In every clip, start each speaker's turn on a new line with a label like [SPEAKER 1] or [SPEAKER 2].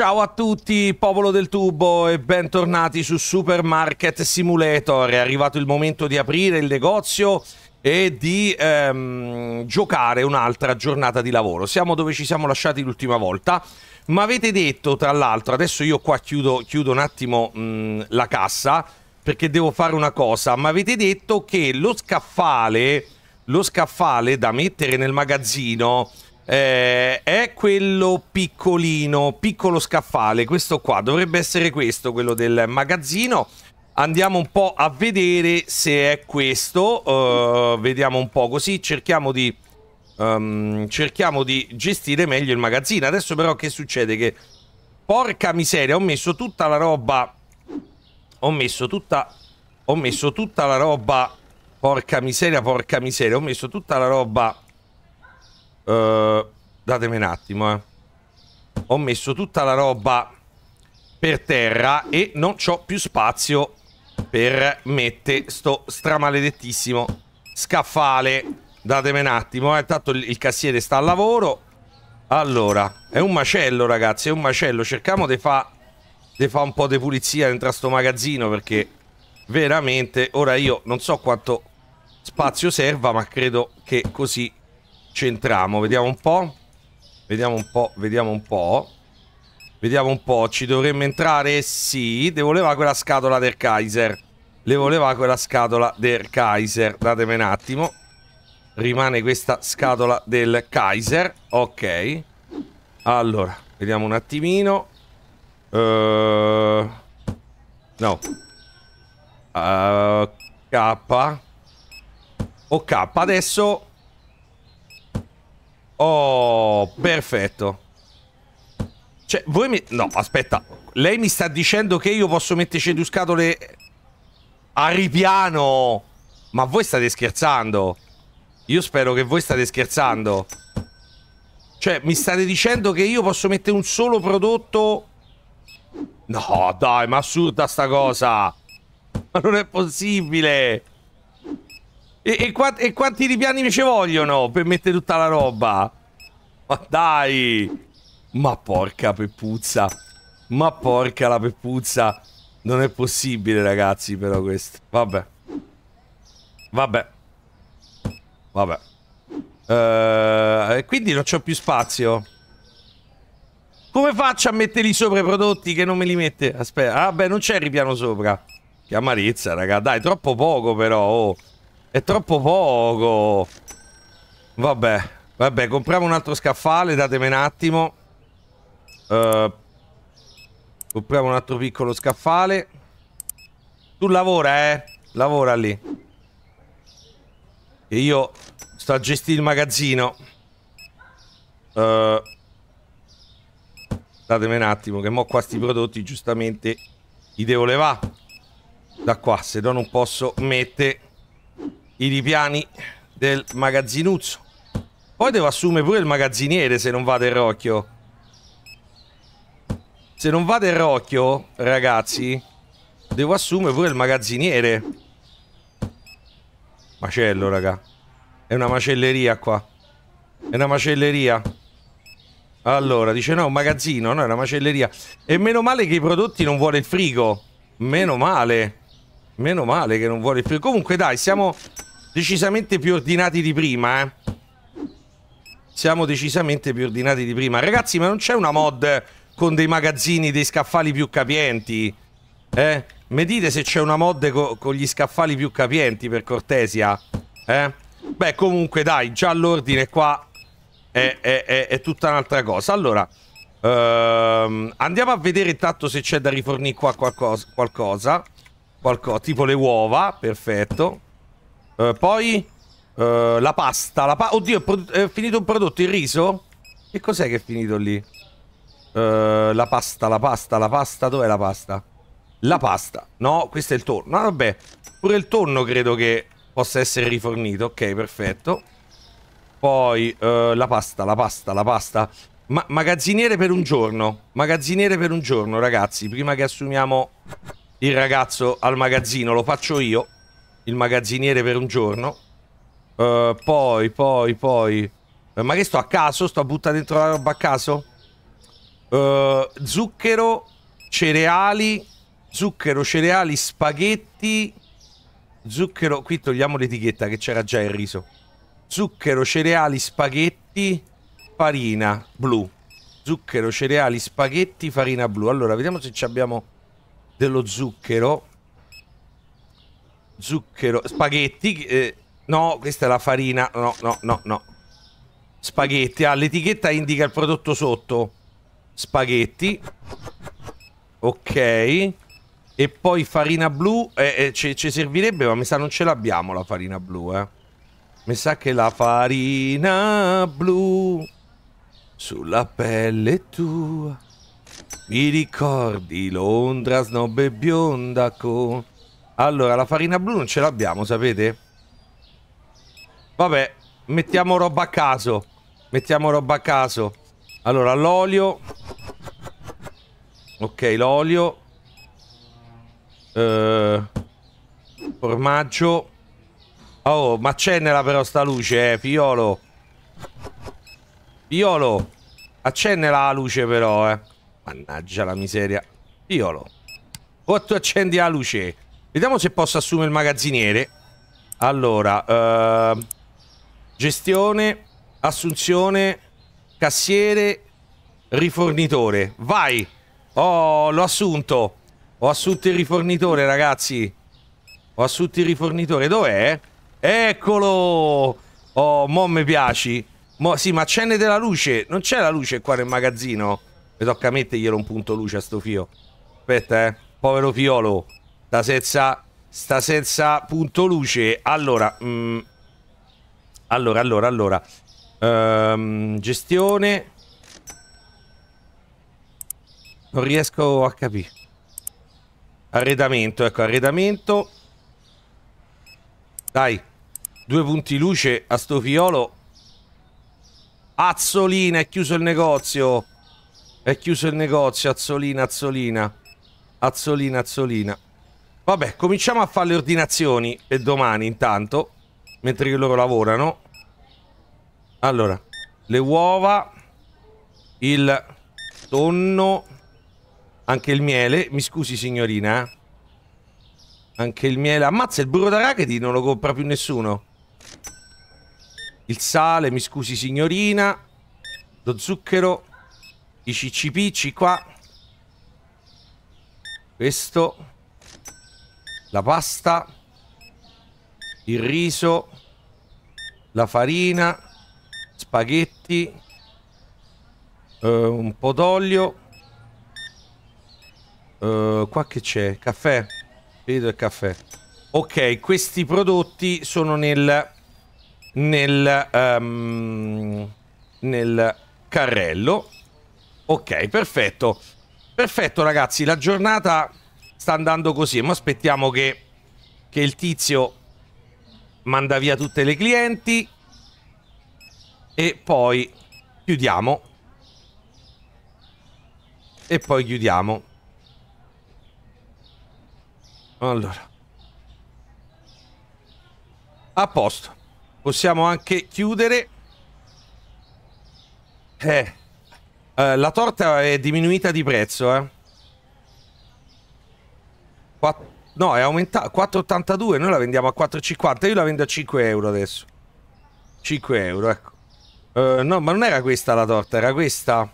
[SPEAKER 1] Ciao a tutti, popolo del tubo, e bentornati su Supermarket Simulator. È arrivato il momento di aprire il negozio e di ehm, giocare un'altra giornata di lavoro. Siamo dove ci siamo lasciati l'ultima volta. Ma avete detto, tra l'altro, adesso io qua chiudo, chiudo un attimo mh, la cassa perché devo fare una cosa. Ma avete detto che lo scaffale, lo scaffale da mettere nel magazzino eh, è quello piccolino, piccolo scaffale, questo qua, dovrebbe essere questo, quello del magazzino. Andiamo un po' a vedere se è questo, uh, vediamo un po' così, cerchiamo di, um, cerchiamo di gestire meglio il magazzino. Adesso però che succede? Che porca miseria, ho messo tutta la roba, ho messo tutta, ho messo tutta la roba, porca miseria, porca miseria, ho messo tutta la roba eh, datemi un attimo, eh. Ho messo tutta la roba per terra e non ho più spazio per mettere sto stramaledettissimo scaffale. Datemi un attimo, eh. Tanto il cassiere sta al lavoro. Allora, è un macello, ragazzi, è un macello. Cerchiamo di fare fa un po' di pulizia dentro sto magazzino perché veramente ora io non so quanto spazio serva, ma credo che così c'entriamo, vediamo un po'. Vediamo un po', vediamo un po'. Vediamo un po', ci dovremmo entrare? Sì, le voleva quella scatola del Kaiser. Le voleva quella scatola del Kaiser. Datemi un attimo. Rimane questa scatola del Kaiser. Ok. Allora, vediamo un attimino. Uh... No. Uh, K. Ok, adesso Oh, perfetto. Cioè, voi mi... No, aspetta. Lei mi sta dicendo che io posso metterci due scatole a ripiano. Ma voi state scherzando? Io spero che voi state scherzando. Cioè, mi state dicendo che io posso mettere un solo prodotto... No, dai, ma assurda sta cosa! Ma non è possibile! E, e, quanti, e quanti ripiani mi ci vogliono per mettere tutta la roba? Ma dai! Ma porca peppuzza! Ma porca la peppuzza! Non è possibile, ragazzi, però questo. Vabbè. Vabbè. Vabbè. Uh, quindi non c'ho più spazio. Come faccio a metterli sopra i prodotti che non me li mette? Aspetta. Ah, beh, non c'è il ripiano sopra. Che amarezza, raga. Dai, troppo poco, però. Oh. È troppo poco. Vabbè. Vabbè, compriamo un altro scaffale, datemi un attimo. Uh, compriamo un altro piccolo scaffale. Tu lavora, eh. Lavora lì. E io sto a gestire il magazzino. Uh, datemi un attimo, che mo' qua sti prodotti giustamente li devo levare. Da qua, se no non posso mettere i ripiani del magazzinuzzo. Poi devo assumere pure il magazziniere se non vado in rocchio. Se non vado in rocchio, ragazzi, devo assumere pure il magazziniere. Macello, raga. È una macelleria qua. È una macelleria. Allora, dice no, un magazzino, no, è una macelleria. E meno male che i prodotti non vuole il frigo. Meno male. Meno male che non vuole il frigo. Comunque dai, siamo decisamente più ordinati di prima, eh. Siamo decisamente più ordinati di prima. Ragazzi, ma non c'è una mod con dei magazzini, dei scaffali più capienti? Eh? Mi dite se c'è una mod co con gli scaffali più capienti, per cortesia? Eh? Beh, comunque, dai, già l'ordine qua è, è, è, è tutta un'altra cosa. Allora, ehm, andiamo a vedere intanto se c'è da rifornire qua qualcosa. Qualcosa, qualcosa tipo le uova, perfetto. Eh, poi uh, la pasta. La pa Oddio, è, è, finito un prodotto, il riso? Che cos'è che è finito lì? Uh, la pasta, la pasta, la pasta. Dov'è la pasta? La pasta. No, questo è il tonno. No, ah, vabbè. Pure il tonno credo che possa essere rifornito. Ok, perfetto. Poi la pasta, la pasta, la pasta. Ma magazziniere per un giorno. Magazziniere per un giorno, ragazzi. Prima che assumiamo il ragazzo al magazzino, lo faccio io il magazziniere per un giorno. Uh, poi, poi, poi... Uh, ma che sto a caso? Sto a buttare dentro la roba a caso? Uh, zucchero, cereali, zucchero, cereali, spaghetti, zucchero... Qui togliamo l'etichetta che c'era già il riso. Zucchero, cereali, spaghetti, farina blu. Zucchero, cereali, spaghetti, farina blu. Allora, vediamo se abbiamo dello zucchero zucchero, spaghetti, eh, no, questa è la farina, no, no, no, no. Spaghetti, ah, l'etichetta indica il prodotto sotto. Spaghetti. Ok. E poi farina blu, eh, eh, ci servirebbe, ma mi sa non ce l'abbiamo la farina blu, eh. Mi sa che la farina blu sulla pelle tua mi ricordi Londra snob bionda con allora, la farina blu non ce l'abbiamo, sapete? Vabbè, mettiamo roba a caso. Mettiamo roba a caso. Allora, l'olio. Ok, l'olio. Eh, formaggio. Oh, ma accennela però sta luce, eh, fiolo. Piolo. Accennela la luce però, eh. Mannaggia la miseria. Piolo. O tu accendi la luce. Vediamo se posso assumere il magazziniere. Allora, eh, gestione, assunzione, cassiere, rifornitore. Vai! Oh, l'ho assunto. Ho assunto il rifornitore, ragazzi. Ho assunto il rifornitore. Dov'è? Eccolo! Oh, mo mi piaci. Mo, sì, ma accendete della luce. Non c'è la luce qua nel magazzino. Mi tocca metterglielo un punto luce a sto fio. Aspetta, eh. Povero fiolo. Sta senza, sta senza punto luce. Allora, mh, mm, allora, allora, allora. Um, gestione. Non riesco a capire. Arredamento, ecco, arredamento. Dai, due punti luce a sto fiolo. Azzolina, è chiuso il negozio. È chiuso il negozio, Azzolina, Azzolina. Azzolina, Azzolina. Vabbè, cominciamo a fare le ordinazioni e eh, domani intanto, mentre che loro lavorano. Allora, le uova, il tonno, anche il miele. Mi scusi signorina, eh. Anche il miele. Ammazza, il burro d'arachidi non lo compra più nessuno. Il sale, mi scusi signorina. Lo zucchero. I cicci qua. Questo la pasta, il riso, la farina, spaghetti, eh, un po' d'olio. Eh, qua che c'è? Caffè? Vedo il caffè. Ok, questi prodotti sono nel, nel, um, nel carrello. Ok, perfetto. Perfetto ragazzi, la giornata sta andando così, ma aspettiamo che, che il tizio manda via tutte le clienti e poi chiudiamo e poi chiudiamo allora a posto possiamo anche chiudere eh, eh, la torta è diminuita di prezzo eh 4, no, è aumentato 4,82. Noi la vendiamo a 4,50. Io la vendo a 5 euro adesso. 5 euro, ecco. Uh, no, ma non era questa la torta, era questa.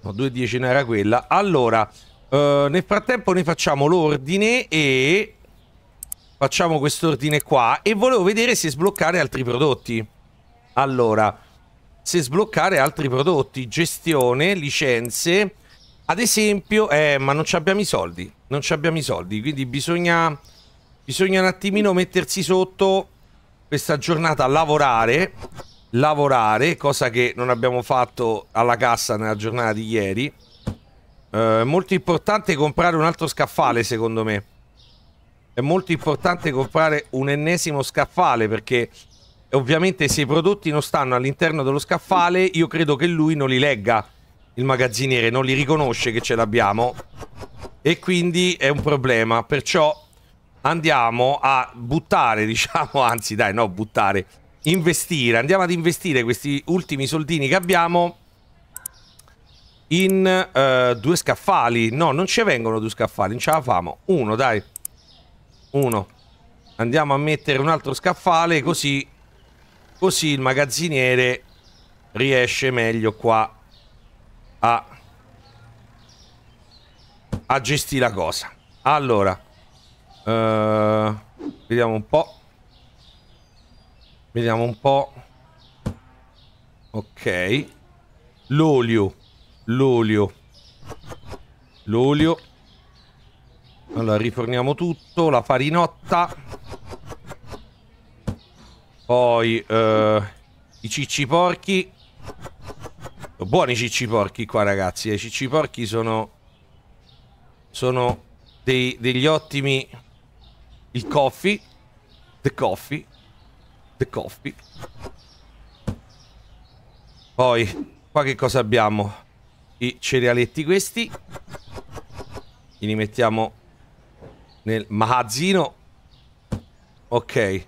[SPEAKER 1] No, 2,10 non era quella. Allora, uh, nel frattempo noi facciamo l'ordine e... Facciamo quest'ordine qua e volevo vedere se sbloccare altri prodotti. Allora, se sbloccare altri prodotti, gestione, licenze... Ad esempio, eh, ma non abbiamo i soldi, non abbiamo i soldi, quindi bisogna, bisogna un attimino mettersi sotto questa giornata a lavorare, lavorare, cosa che non abbiamo fatto alla cassa nella giornata di ieri. Eh, è molto importante comprare un altro scaffale, secondo me. È molto importante comprare un ennesimo scaffale perché ovviamente se i prodotti non stanno all'interno dello scaffale, io credo che lui non li legga il magazziniere non li riconosce che ce l'abbiamo e quindi è un problema. Perciò andiamo a buttare, diciamo, anzi dai, no, buttare, investire, andiamo ad investire questi ultimi soldini che abbiamo in uh, due scaffali. No, non ci vengono due scaffali, non ce la famo. Uno, dai. Uno. Andiamo a mettere un altro scaffale così, così il magazziniere riesce meglio qua a, a gestire la cosa. Allora, uh, vediamo un po'. Vediamo un po'. Ok. L'olio. L'olio. L'olio. Allora, riforniamo tutto. La farinotta. Poi eh, i cicci porchi. Buoni cicci porchi qua ragazzi, eh. i cicci porchi sono, sono dei, degli ottimi... Il coffee, the coffee, the coffee. Poi, qua che cosa abbiamo? I cerealetti questi. Li mettiamo nel magazzino. Ok.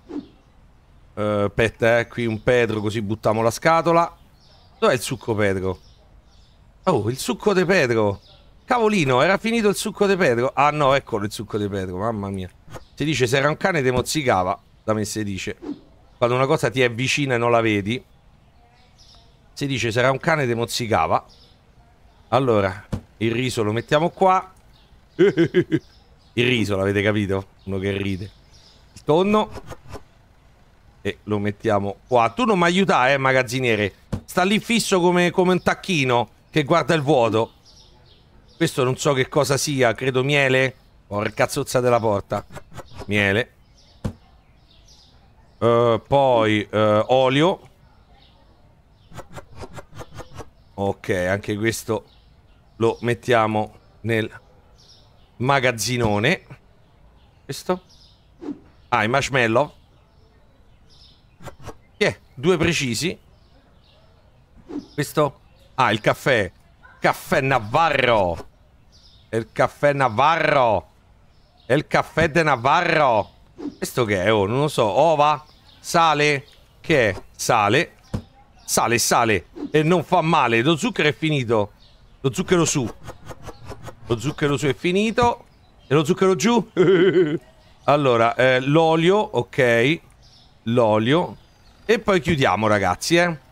[SPEAKER 1] Uh, aspetta, eh, qui un Pedro così buttiamo la scatola. Dov'è il succo Pedro? Oh, il succo di Pedro. Cavolino, era finito il succo di Pedro. Ah no, eccolo il succo di Pedro, mamma mia. Si dice se era un cane ti mozzicava. Da me si dice. Quando una cosa ti è vicina e non la vedi. Si dice se era un cane ti mozzicava. Allora, il riso lo mettiamo qua. il riso, l'avete capito? Uno che ride. Il tonno. E lo mettiamo qua. Tu non mi aiutare, eh, magazziniere sta lì fisso come, come un tacchino che guarda il vuoto. Questo non so che cosa sia, credo miele. Porca cazzozza della porta. Miele. Uh, poi uh, olio. Ok, anche questo lo mettiamo nel magazzinone. Questo? Ah, i marshmallow. Yeah, due precisi. Questo? Ah, il caffè. Caffè Navarro. il caffè Navarro. il caffè de Navarro. Questo che è? Oh, non lo so. Ova? Sale? Che è? Sale. Sale, sale. E non fa male. Lo zucchero è finito. Lo zucchero su. Lo zucchero su è finito. E lo zucchero giù? allora, eh, l'olio, ok. L'olio. E poi chiudiamo, ragazzi, eh.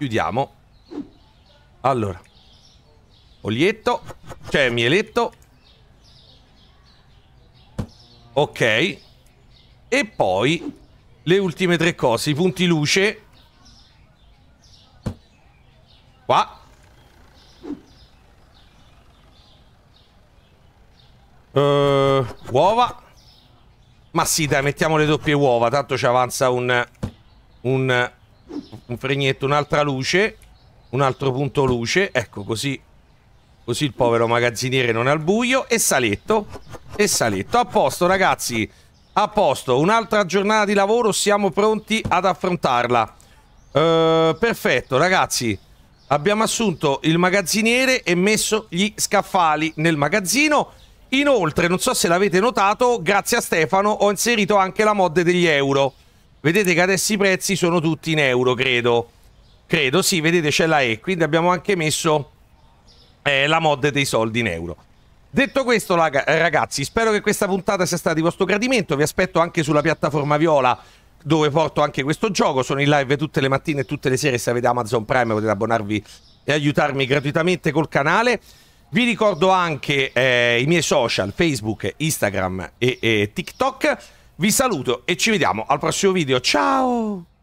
[SPEAKER 1] Chiudiamo. Allora. Olietto. Cioè, mieletto. Ok. E poi le ultime tre cose. I punti luce. Qua. Uh, uova. Ma sì, dai, mettiamo le doppie uova. Tanto ci avanza un... Un un fregnetto, un'altra luce, un altro punto luce, ecco così, così il povero magazziniere non è al buio, e saletto, e saletto. A posto ragazzi, a posto, un'altra giornata di lavoro, siamo pronti ad affrontarla. Uh, perfetto ragazzi, abbiamo assunto il magazziniere e messo gli scaffali nel magazzino. Inoltre, non so se l'avete notato, grazie a Stefano ho inserito anche la mod degli euro. Vedete che adesso i prezzi sono tutti in euro, credo. Credo, sì, vedete c'è la E, quindi abbiamo anche messo eh, la mod dei soldi in euro. Detto questo ragazzi, spero che questa puntata sia stata di vostro gradimento, vi aspetto anche sulla piattaforma Viola dove porto anche questo gioco, sono in live tutte le mattine e tutte le sere, se avete Amazon Prime potete abbonarvi e aiutarmi gratuitamente col canale. Vi ricordo anche eh, i miei social, Facebook, Instagram e, e TikTok. Vi saluto e ci vediamo al prossimo video. Ciao!